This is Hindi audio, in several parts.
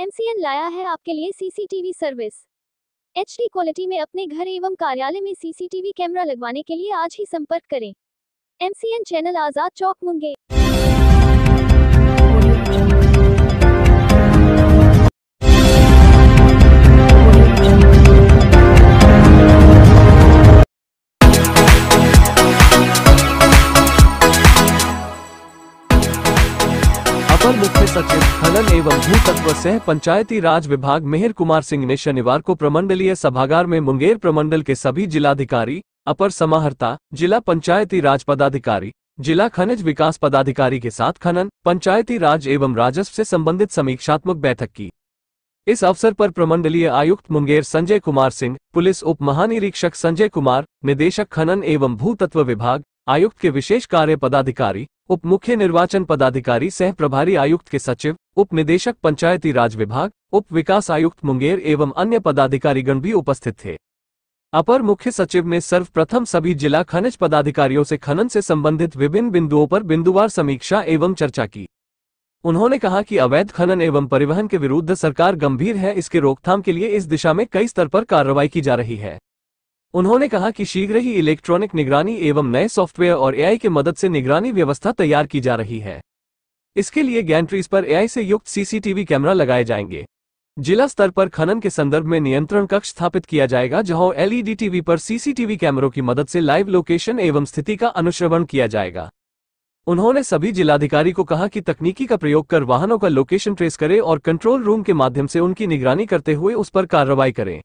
एमसीएन लाया है आपके लिए सीसीटीवी सर्विस एच क्वालिटी में अपने घर एवं कार्यालय में सीसीटीवी कैमरा लगवाने के लिए आज ही संपर्क करें एमसीएन चैनल आजाद चौक मुंगेर खनन एवं भू तत्व सह पंचायती राज विभाग मेहर कुमार सिंह ने शनिवार को प्रमंडलीय सभागार में मुंगेर प्रमंडल के सभी जिलाधिकारी अपर समाहर्ता जिला पंचायती राज पदाधिकारी जिला खनिज विकास पदाधिकारी के साथ खनन पंचायती राज एवं राजस्व से संबंधित समीक्षात्मक बैठक की इस अवसर पर प्रमंडलीय आयुक्त मुंगेर संजय कुमार सिंह पुलिस उप महानिरीक्षक संजय कुमार निदेशक खनन एवं भू तत्व विभाग आयुक्त के विशेष कार्य पदाधिकारी उप मुख्य निर्वाचन पदाधिकारी सह प्रभारी आयुक्त के सचिव उप निदेशक पंचायती राज विभाग उप विकास आयुक्त मुंगेर एवं अन्य पदाधिकारीगण भी उपस्थित थे अपर मुख्य सचिव ने सर्वप्रथम सभी जिला खनिज पदाधिकारियों से खनन से संबंधित विभिन्न बिंदुओं पर बिंदुवार समीक्षा एवं चर्चा की उन्होंने कहा कि अवैध खनन एवं परिवहन के विरुद्ध सरकार गंभीर है इसके रोकथाम के लिए इस दिशा में कई स्तर पर कार्रवाई की जा रही है उन्होंने कहा कि शीघ्र ही इलेक्ट्रॉनिक निगरानी एवं नए सॉफ्टवेयर और एआई के मदद से निगरानी व्यवस्था तैयार की जा रही है इसके लिए गैंट्रीज पर एआई से युक्त सीसीटीवी कैमरा लगाए जाएंगे जिला स्तर पर खनन के संदर्भ में नियंत्रण कक्ष स्थापित किया जाएगा जहां एलईडी टीवी पर सीसीटीवी कैमरों की मदद से लाइव लोकेशन एवं स्थिति का अनुश्रवण किया जाएगा उन्होंने सभी जिलाधिकारी को कहा कि तकनीकी का प्रयोग कर वाहनों का लोकेशन ट्रेस करें और कंट्रोल रूम के माध्यम से उनकी निगरानी करते हुए उस पर कार्रवाई करें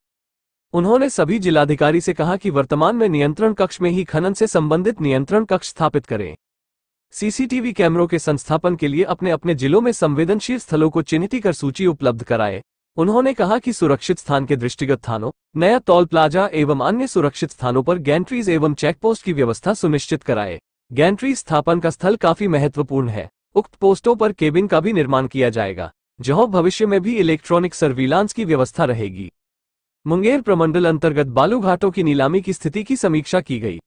उन्होंने सभी जिलाधिकारी से कहा कि वर्तमान में नियंत्रण कक्ष में ही खनन से संबंधित नियंत्रण कक्ष स्थापित करें सीसीटीवी कैमरों के संस्थापन के लिए अपने अपने जिलों में संवेदनशील स्थलों को चिन्हित कर सूची उपलब्ध कराए उन्होंने कहा कि सुरक्षित स्थान के दृष्टिगत थानों नया टोल प्लाजा एवं अन्य सुरक्षित स्थानों पर गैंट्रीज एवं चेकपोस्ट की व्यवस्था सुनिश्चित कराए गैंट्री स्थापन का स्थल काफी महत्वपूर्ण है उक्त पोस्टों पर केबिन का भी निर्माण किया जाएगा जहां भविष्य में भी इलेक्ट्रॉनिक सर्विलांस की व्यवस्था रहेगी मुंगेर प्रमंडल अंतर्गत बालू घाटों की नीलामी की स्थिति की समीक्षा की गई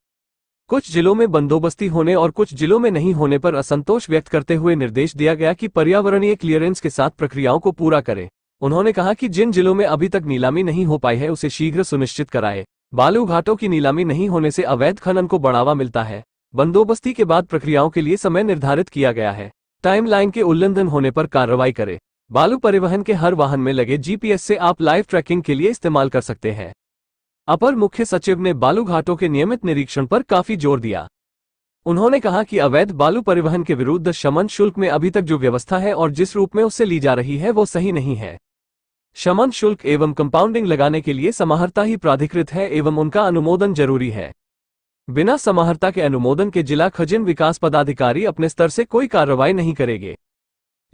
कुछ जिलों में बंदोबस्ती होने और कुछ जिलों में नहीं होने पर असंतोष व्यक्त करते हुए निर्देश दिया गया कि पर्यावरणीय क्लियरेंस के साथ प्रक्रियाओं को पूरा करें उन्होंने कहा कि जिन जिलों में अभी तक नीलामी नहीं हो पाई है उसे शीघ्र सुनिश्चित कराए बालू घाटों की नीलामी नहीं होने से अवैध खनन को बढ़ावा मिलता है बंदोबस्ती के बाद प्रक्रियाओं के लिए समय निर्धारित किया गया है टाइमलाइन के उल्लंघन होने पर कार्रवाई करें बालू परिवहन के हर वाहन में लगे जीपीएस से आप लाइव ट्रैकिंग के लिए इस्तेमाल कर सकते हैं अपर मुख्य सचिव ने बालू घाटों के नियमित निरीक्षण पर काफी जोर दिया उन्होंने कहा कि अवैध बालू परिवहन के विरुद्ध शमन शुल्क में अभी तक जो व्यवस्था है और जिस रूप में उससे ली जा रही है वो सही नहीं है शमन शुल्क एवं कंपाउंडिंग लगाने के लिए समाहर्ता ही प्राधिकृत है एवं उनका अनुमोदन जरूरी है बिना समाहर्ता के अनुमोदन के जिला खजिन विकास पदाधिकारी अपने स्तर से कोई कार्रवाई नहीं करेंगे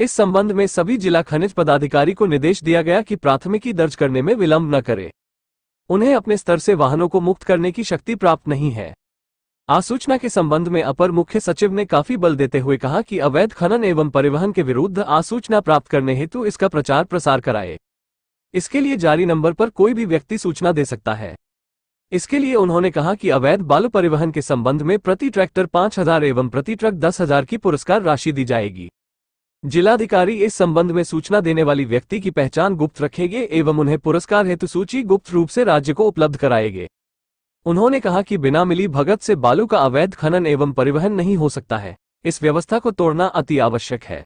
इस संबंध में सभी जिला खनिज पदाधिकारी को निर्देश दिया गया कि प्राथमिकी दर्ज करने में विलंब न करें उन्हें अपने स्तर से वाहनों को मुक्त करने की शक्ति प्राप्त नहीं है आसूचना के संबंध में अपर मुख्य सचिव ने काफी बल देते हुए कहा कि अवैध खनन एवं परिवहन के विरुद्ध आसूचना प्राप्त करने हेतु इसका प्रचार प्रसार कराए इसके लिए जारी नंबर पर कोई भी व्यक्ति सूचना दे सकता है इसके लिए उन्होंने कहा कि अवैध बालू परिवहन के संबंध में प्रति ट्रैक्टर पांच हजार एवं प्रति ट्रक दस हजार की पुरस्कार राशि दी जाएगी जिलाधिकारी इस संबंध में सूचना देने वाली व्यक्ति की पहचान गुप्त रखेंगे एवं उन्हें पुरस्कार हेतु सूची गुप्त रूप से राज्य को उपलब्ध कराएंगे उन्होंने कहा कि बिना मिली भगत से बालू का अवैध खनन एवं परिवहन नहीं हो सकता है इस व्यवस्था को तोड़ना अति आवश्यक है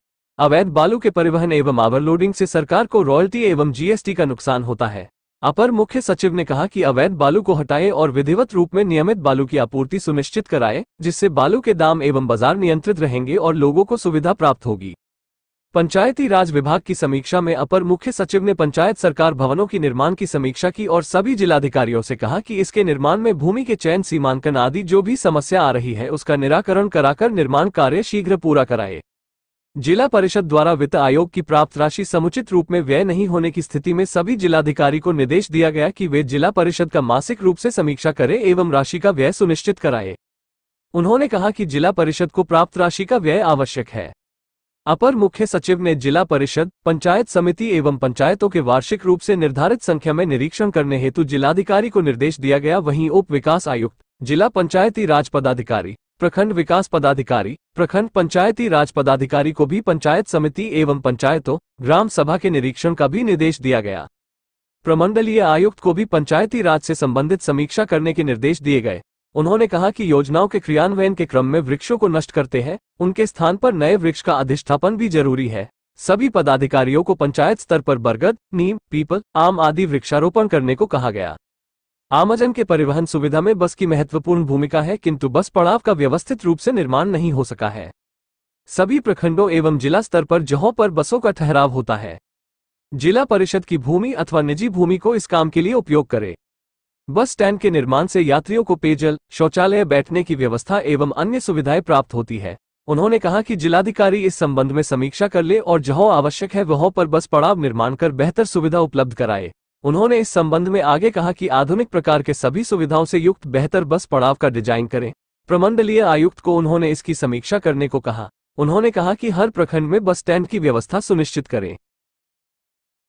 अवैध बालू के परिवहन एवं ओवरलोडिंग से सरकार को रॉयल्टी एवं जीएसटी का नुकसान होता है अपर मुख्य सचिव ने कहा कि अवैध बालू को हटाए और विधिवत रूप में नियमित बालू की आपूर्ति सुनिश्चित कराए जिससे बालू के दाम एवं बाजार नियंत्रित रहेंगे और लोगों को सुविधा प्राप्त होगी पंचायती राज विभाग की समीक्षा में अपर मुख्य सचिव ने पंचायत सरकार भवनों की निर्माण की समीक्षा की और सभी जिलाधिकारियों से कहा कि इसके निर्माण में भूमि के चयन सीमांकन आदि जो भी समस्या आ रही है उसका निराकरण कराकर निर्माण कार्य शीघ्र पूरा कराए जिला परिषद द्वारा वित्त आयोग की प्राप्त राशि समुचित रूप में व्यय नहीं होने की स्थिति में सभी जिलाधिकारी को निर्देश दिया गया कि वे जिला परिषद का मासिक रूप से समीक्षा करें एवं राशि का व्यय सुनिश्चित कराए उन्होंने कहा कि जिला परिषद को प्राप्त राशि का व्यय आवश्यक है अपर मुख्य सचिव ने जिला परिषद पंचायत समिति एवं पंचायतों के वार्षिक रूप से निर्धारित संख्या में निरीक्षण करने हेतु जिलाधिकारी को निर्देश दिया गया वहीं उप विकास आयुक्त जिला पंचायती राज पदाधिकारी प्रखंड विकास पदाधिकारी प्रखंड पंचायती राज पदाधिकारी को भी पंचायत समिति एवं पंचायतों ग्राम सभा के निरीक्षण का भी निर्देश दिया गया प्रमंडलीय आयुक्त को भी पंचायती राज से संबंधित समीक्षा करने के निर्देश दिए गए उन्होंने कहा कि योजनाओं के क्रियान्वयन के क्रम में वृक्षों को नष्ट करते हैं उनके स्थान पर नए वृक्ष का अधिष्ठापन भी जरूरी है सभी पदाधिकारियों को पंचायत स्तर पर बरगद नीम पीपल आम आदि वृक्षारोपण करने को कहा गया आमजन के परिवहन सुविधा में बस की महत्वपूर्ण भूमिका है किंतु बस पड़ाव का व्यवस्थित रूप से निर्माण नहीं हो सका है सभी प्रखंडों एवं जिला स्तर पर जहों पर बसों का ठहराव होता है जिला परिषद की भूमि अथवा निजी भूमि को इस काम के लिए उपयोग करें बस स्टैंड के निर्माण से यात्रियों को पेयजल शौचालय बैठने की व्यवस्था एवं अन्य सुविधाएं प्राप्त होती है उन्होंने कहा कि जिलाधिकारी इस संबंध में समीक्षा कर ले और जहां आवश्यक है वहां पर बस पड़ाव निर्माण कर बेहतर सुविधा उपलब्ध कराए उन्होंने इस संबंध में आगे कहा कि आधुनिक प्रकार के सभी सुविधाओं से युक्त बेहतर बस पड़ाव का डिजाइन करें प्रमंडलीय आयुक्त को उन्होंने इसकी समीक्षा करने को कहा उन्होंने कहा कि हर प्रखंड में बस स्टैंड की व्यवस्था सुनिश्चित करें